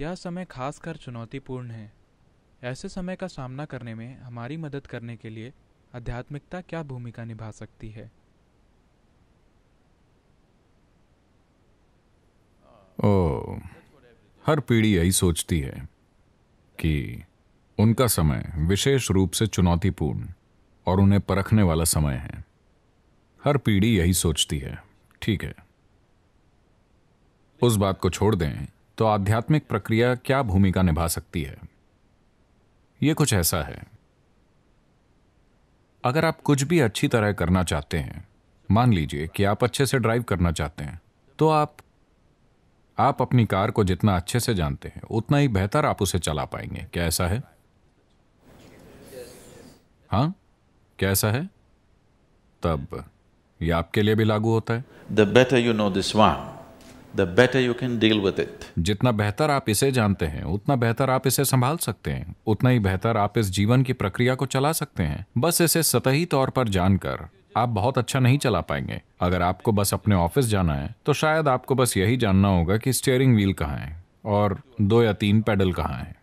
यह समय खासकर चुनौतीपूर्ण है ऐसे समय का सामना करने में हमारी मदद करने के लिए आध्यात्मिकता क्या भूमिका निभा सकती है ओ, हर पीढ़ी यही सोचती है कि उनका समय विशेष रूप से चुनौतीपूर्ण और उन्हें परखने वाला समय है हर पीढ़ी यही सोचती है ठीक है उस बात को छोड़ दें तो आध्यात्मिक प्रक्रिया क्या भूमिका निभा सकती है यह कुछ ऐसा है अगर आप कुछ भी अच्छी तरह करना चाहते हैं मान लीजिए कि आप अच्छे से ड्राइव करना चाहते हैं तो आप आप अपनी कार को जितना अच्छे से जानते हैं उतना ही बेहतर आप उसे चला पाएंगे क्या ऐसा है हाँ क्या ऐसा है तब यह आपके लिए भी लागू होता है the better you know this one the better you can deal with it. जितना बेहतर आप इसे जानते हैं उतना बेहतर आप इसे संभाल सकते हैं उतना ही बेहतर आप इस जीवन की प्रक्रिया को चला सकते हैं बस इसे सतही तौर पर जानकर आप बहुत अच्छा नहीं चला पाएंगे अगर आपको बस अपने ऑफिस जाना है तो शायद आपको बस यही जानना होगा कि स्टेयरिंग व्हील कहाँ है और दो या तीन पैडल कहाँ है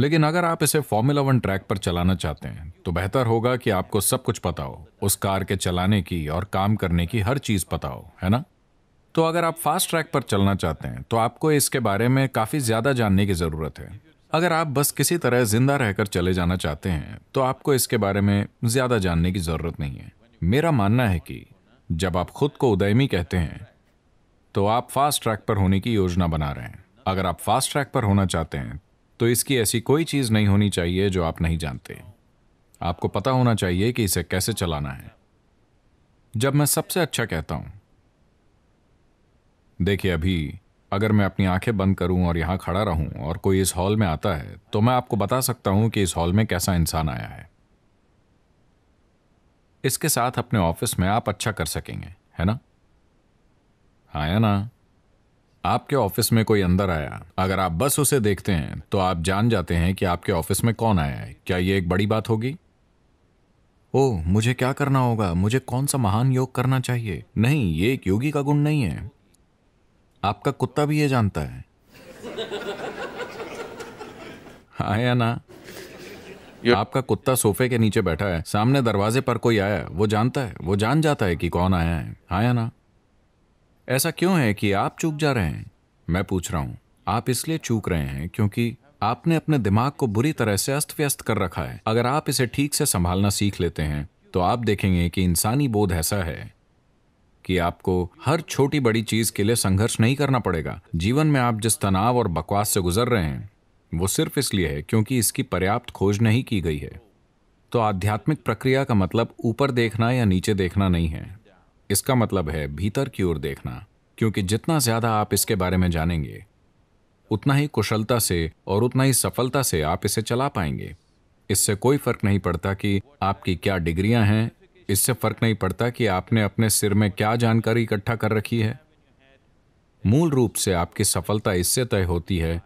लेकिन अगर आप इसे फॉर्मूला वन ट्रैक पर चलाना चाहते हैं तो बेहतर होगा कि आपको सब कुछ पता हो उस कार के चलाने की और काम करने की हर चीज पता हो है ना तो अगर आप फास्ट ट्रैक पर चलना चाहते हैं तो आपको इसके बारे में काफ़ी ज़्यादा जानने की ज़रूरत है अगर आप बस किसी तरह ज़िंदा रहकर चले जाना चाहते हैं तो आपको इसके बारे में ज़्यादा जानने की ज़रूरत नहीं है मेरा मानना है कि जब आप खुद को उदयमी कहते हैं तो आप फास्ट ट्रैक पर होने की योजना बना रहे हैं अगर आप फास्ट ट्रैक पर होना चाहते हैं तो इसकी ऐसी कोई चीज़ नहीं होनी चाहिए जो आप नहीं जानते आपको पता होना चाहिए कि इसे कैसे चलाना है जब मैं सबसे अच्छा कहता हूँ देखिए अभी अगर मैं अपनी आंखें बंद करूं और यहां खड़ा रहूं और कोई इस हॉल में आता है तो मैं आपको बता सकता हूं कि इस हॉल में कैसा इंसान आया है इसके साथ अपने ऑफिस में आप अच्छा कर सकेंगे है ना हाँ या ना आपके ऑफिस में कोई अंदर आया अगर आप बस उसे देखते हैं तो आप जान जाते हैं कि आपके ऑफिस में कौन आया है क्या यह एक बड़ी बात होगी ओ मुझे क्या करना होगा मुझे कौन सा महान योग करना चाहिए नहीं ये एक योगी का गुण नहीं है आपका कुत्ता भी ये जानता है हाँ या ना आपका कुत्ता सोफे के नीचे बैठा है सामने दरवाजे पर कोई आया वो जानता है वो जान जाता है कि कौन आया है हाँ या ना ऐसा क्यों है कि आप चूक जा रहे हैं मैं पूछ रहा हूं आप इसलिए चूक रहे हैं क्योंकि आपने अपने दिमाग को बुरी तरह से अस्त व्यस्त कर रखा है अगर आप इसे ठीक से संभालना सीख लेते हैं तो आप देखेंगे कि इंसानी बोध ऐसा है कि आपको हर छोटी बड़ी चीज के लिए संघर्ष नहीं करना पड़ेगा जीवन में आप जिस तनाव और बकवास से गुजर रहे हैं वो सिर्फ इसलिए है क्योंकि इसकी पर्याप्त खोज नहीं की गई है तो आध्यात्मिक प्रक्रिया का मतलब ऊपर देखना या नीचे देखना नहीं है इसका मतलब है भीतर की ओर देखना क्योंकि जितना ज्यादा आप इसके बारे में जानेंगे उतना ही कुशलता से और उतना ही सफलता से आप इसे चला पाएंगे इससे कोई फर्क नहीं पड़ता कि आपकी क्या डिग्रियां हैं इससे फर्क नहीं पड़ता कि आपने अपने सिर में क्या जानकारी इकट्ठा कर रखी है मूल रूप से आपकी सफलता इससे तय होती है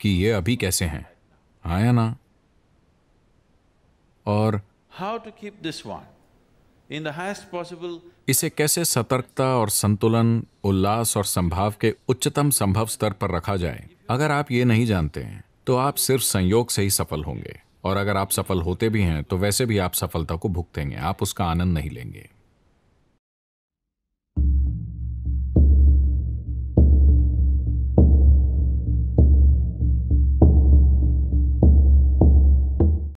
कि ये अभी कैसे हैं आया हाँ ना और how to keep this one in driest possible इसे कैसे सतर्कता और संतुलन उल्लास और संभाव के उच्चतम संभव स्तर पर रखा जाए अगर आप ये नहीं जानते हैं तो आप सिर्फ संयोग से ही सफल होंगे और अगर आप सफल होते भी हैं तो वैसे भी आप सफलता को भुगतेंगे आप उसका आनंद नहीं लेंगे